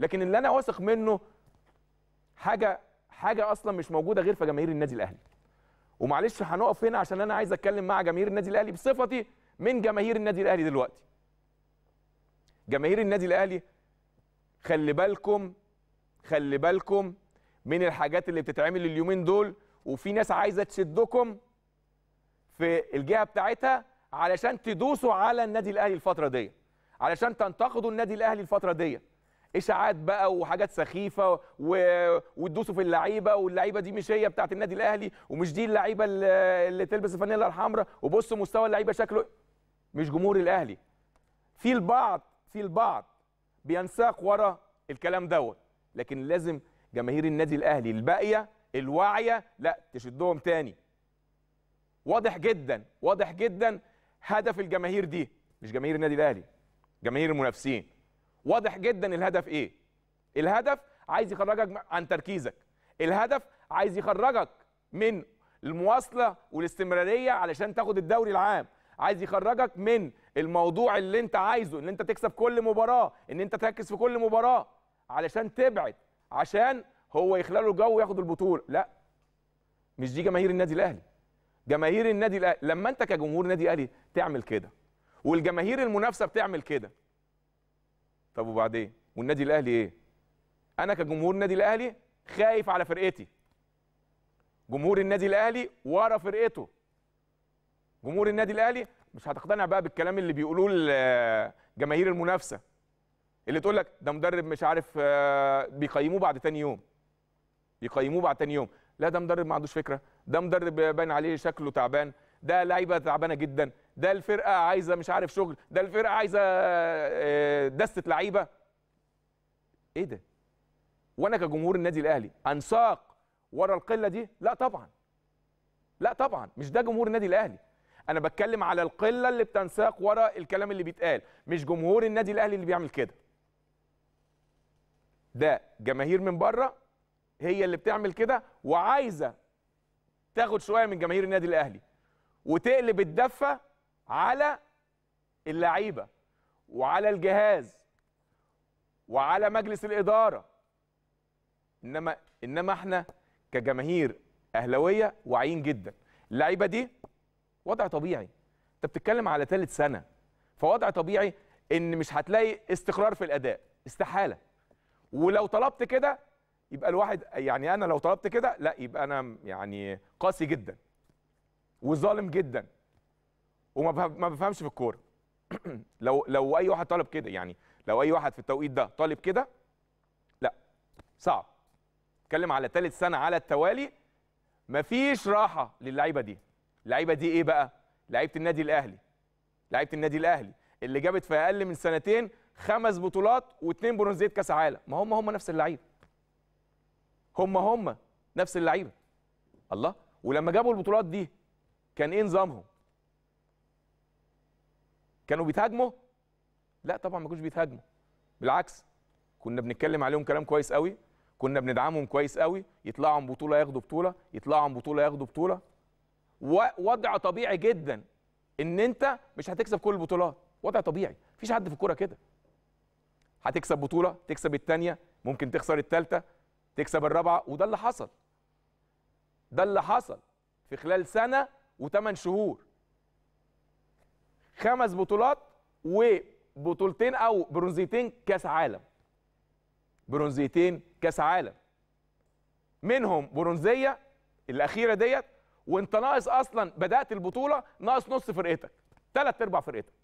لكن اللي انا واثق منه حاجه حاجه اصلا مش موجوده غير في جماهير النادي الاهلي ومعلش هنقف هنا عشان انا عايز اتكلم مع جماهير النادي الاهلي بصفتي من جماهير النادي الاهلي دلوقتي جماهير النادي الاهلي خلي بالكم خلي بالكم من الحاجات اللي بتتعمل اليومين دول وفي ناس عايزه تشدكم في الجهه بتاعتها علشان تدوسوا على النادي الاهلي الفتره دي علشان تنتقدوا النادي الاهلي الفتره ديت اشاعات بقى وحاجات سخيفه وتدوسوا في اللعيبه واللعيبه دي مش هي بتاعه النادي الاهلي ومش دي اللعيبه اللي تلبس الفانيلا الحمراء وبصوا مستوى اللعيبه شكله مش جمهور الاهلي في البعض في البعض بينساق ورا الكلام دوت لكن لازم جماهير النادي الاهلي الباقيه الواعيه لا تشدهم تاني واضح جدا واضح جدا هدف الجماهير دي مش جماهير النادي الاهلي جماهير المنافسين واضح جدا الهدف ايه الهدف عايز يخرجك عن تركيزك الهدف عايز يخرجك من المواصله والاستمراريه علشان تاخد الدوري العام عايز يخرجك من الموضوع اللي انت عايزه ان انت تكسب كل مباراه ان انت تركز في كل مباراه علشان تبعد عشان هو يخلاله الجو وياخد البطوله لا مش دي جماهير النادي الاهلي جماهير النادي الاهلي لما انت كجمهور نادي الاهلي تعمل كده والجماهير المنافسه بتعمل كده طب وبعدين والنادي الاهلي ايه انا كجمهور النادي الاهلي خايف على فرقتي جمهور النادي الاهلي ورا فرقته جمهور النادي الاهلي مش هتقتنع بقى بالكلام اللي بيقولوه جماهير المنافسه اللي تقول لك ده مدرب مش عارف آه، بيقيموه بعد تاني يوم بيقيموه بعد تاني يوم لا ده مدرب ما عندوش فكره ده مدرب باين عليه شكله تعبان ده لعيبه تعبانه جدا ده الفرقه عايزه مش عارف شغل ده الفرقه عايزه آه، دسه لعيبه ايه ده وانا كجمهور النادي الاهلي انساق ورا القله دي لا طبعا لا طبعا مش ده جمهور النادي الاهلي انا بتكلم على القله اللي بتنساق ورا الكلام اللي بيتقال مش جمهور النادي الاهلي اللي بيعمل كده ده جماهير من بره هي اللي بتعمل كده وعايزه تاخد شويه من جماهير النادي الاهلي وتقلب الدفه على اللعيبه وعلى الجهاز وعلى مجلس الإدارة إنما إنما إحنا كجماهير أهلاوية واعيين جدا اللعيبة دي وضع طبيعي أنت بتتكلم على ثالث سنة فوضع طبيعي إن مش هتلاقي استقرار في الأداء استحالة ولو طلبت كده يبقى الواحد يعني أنا لو طلبت كده لا يبقى أنا يعني قاسي جدا وظالم جدا وما بفهمش في الكوره لو لو اي واحد طالب كده يعني لو اي واحد في التوقيت ده طالب كده لا صعب اتكلم على ثالث سنه على التوالي مفيش راحه للعيبه دي اللعيبه دي ايه بقى لعيبه النادي الاهلي لعيبه النادي الاهلي اللي جابت في اقل من سنتين خمس بطولات واثنين برونزيه كاس عالم ما هم هم نفس اللعيبه هم هم نفس اللعيبه الله ولما جابوا البطولات دي كان ايه نظامهم كانوا بيتهاجموا لا طبعا ما كانوش بيتهاجموا بالعكس كنا بنتكلم عليهم كلام كويس قوي كنا بندعمهم كويس قوي يطلعوا من بطوله ياخدوا بطوله يطلعوا من بطوله ياخدوا بطوله ووضع طبيعي جدا ان انت مش هتكسب كل البطولات وضع طبيعي مفيش حد في الكوره كده هتكسب بطوله تكسب الثانيه ممكن تخسر الثالثه تكسب الرابعه وده اللي حصل ده اللي حصل في خلال سنه وثمان شهور خمس بطولات وبطولتين او برونزيتين كاس عالم برونزيتين كاس عالم منهم برونزيه الاخيره ديت وانت ناقص اصلا بدات البطوله ناقص نص فرقتك ثلاث ارباع فرقتك